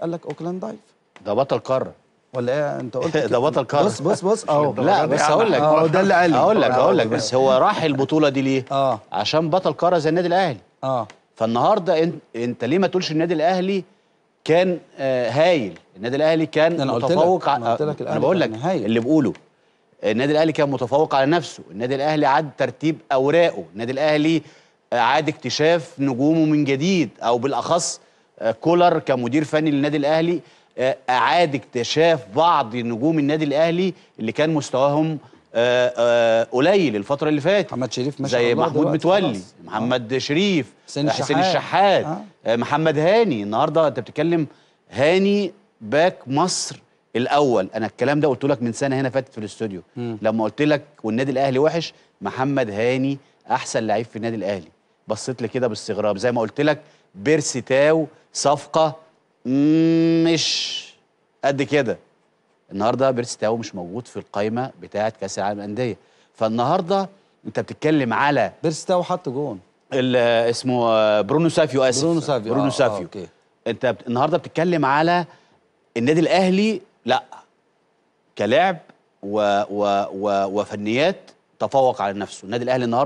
قال لك اوكلاند دايف ده بطل قاره ولا ايه انت قلت ده بطل قاره بص بص بص اهو لا بس هقول لك اهو ده اللي قال لي هقول لك هقول لك بس هو راح البطوله دي ليه؟ اه عشان بطل قاره زي النادي الاهلي اه فالنهارده انت انت ليه ما تقولش النادي الاهلي كان آه، هايل النادي الاهلي كان متفوق انا قلت لك انا بقول لك اللي بقوله النادي الاهلي كان متفوق على نفسه النادي الاهلي عاد ترتيب اوراقه النادي الاهلي عاد اكتشاف نجومه من جديد او بالاخص كولر كمدير فني للنادي الاهلي آه، اعاد اكتشاف بعض نجوم النادي الاهلي اللي كان مستواهم آه، آه، قليل الفتره اللي فاتت محمد شريف ما زي محمود متولي محمد شريف حسين الشحات, الشحات آه. محمد هاني النهارده انت بتتكلم هاني باك مصر الاول انا الكلام ده قلت لك من سنه هنا فاتت في الاستوديو لما قلت لك والنادي الاهلي وحش محمد هاني احسن لعيب في النادي الاهلي بصيت لي كده باستغراب زي ما قلت لك بيرسي تاو صفقه مش قد كده النهارده بيرتس تاو مش موجود في القايمه بتاعه كاس العالم للانديه فالنهارده انت بتتكلم على بيرتس تاو حط جون اسمه آه، برونو سافيو اسف برونو سافيو برونو آه, آه، سافيو آه أوكي. انت النهارده بتتكلم على النادي الاهلي لا كلاعب و و و وفنيات تفوق على نفسه النادي الاهلي النهارده